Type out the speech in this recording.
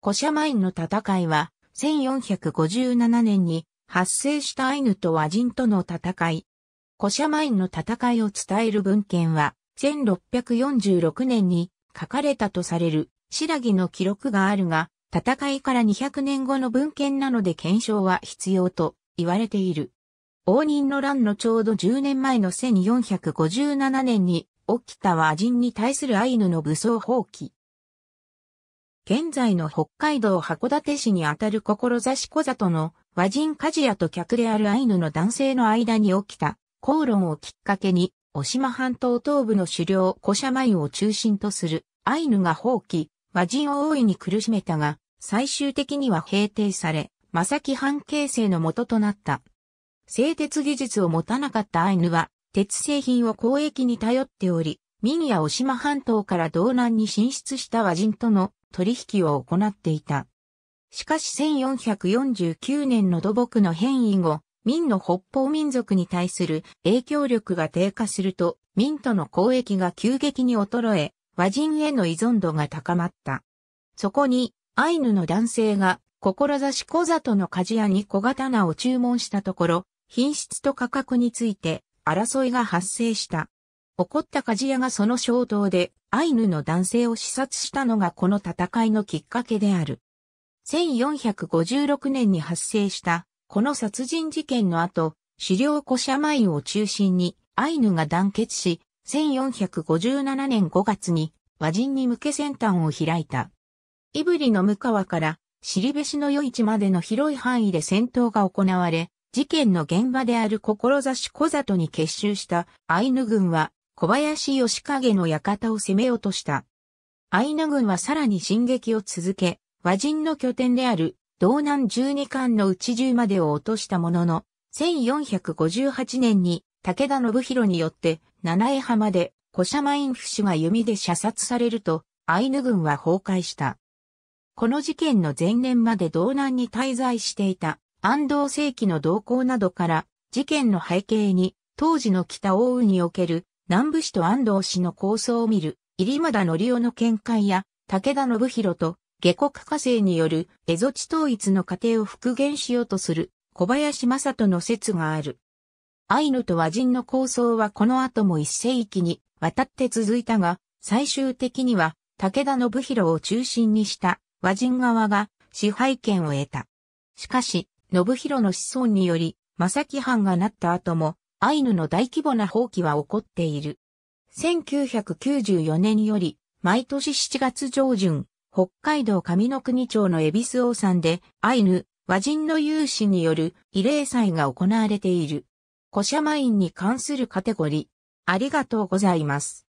コシャマインの戦いは、1457年に発生したアイヌと和人との戦い。コシャマインの戦いを伝える文献は、1646年に書かれたとされる、白木の記録があるが、戦いから200年後の文献なので検証は必要と言われている。応仁の乱のちょうど10年前の1457年に、起きた和人に対するアイヌの武装放棄。現在の北海道函館市にあたる志小里の和人鍛冶屋と客であるアイヌの男性の間に起きた口論をきっかけに、渡島半島東部の狩猟古社前を中心とするアイヌが放棄、和人を大いに苦しめたが、最終的には平定され、正木キ藩形成の元となった。製鉄技術を持たなかったアイヌは、鉄製品を交易に頼っており、民やシ島半島から道南に進出した和人との取引を行っていた。しかし1449年の土木の変異後、民の北方民族に対する影響力が低下すると、民との交易が急激に衰え、和人への依存度が高まった。そこに、アイヌの男性が、志小里の鍛冶屋に小刀を注文したところ、品質と価格について争いが発生した。起こった鍛冶屋がその衝動でアイヌの男性を視察したのがこの戦いのきっかけである。1456年に発生したこの殺人事件の後、狩猟古社マインを中心にアイヌが団結し、1457年5月に和人に向け先端を開いた。イブリの向川から尻べしの余市までの広い範囲で戦闘が行われ、事件の現場である志小里に結集したアイヌ軍は小林義景の館を攻め落とした。アイヌ軍はさらに進撃を続け、和人の拠点である道南十二巻の内中までを落としたものの、1458年に武田信弘によって七重浜で小社マインフ氏が弓で射殺されると、アイヌ軍は崩壊した。この事件の前年まで道南に滞在していた安藤正規の動向などから、事件の背景に当時の北大羽における南部市と安藤市の構想を見る、入間田則夫の見解や、武田信弘と、下国家政による蝦夷地統一の過程を復元しようとする小林正人の説がある。アイヌと和人の構想はこの後も一世紀にわたって続いたが、最終的には武田信弘を中心にした和人側が支配権を得た。しかし、信弘の子孫により、正木藩がなった後も、アイヌの大規模な放棄は起こっている。1994年より、毎年7月上旬、北海道上の国町の恵比寿王山で、アイヌ、和人の有志による慰霊祭が行われている。古社マインに関するカテゴリー。ありがとうございます。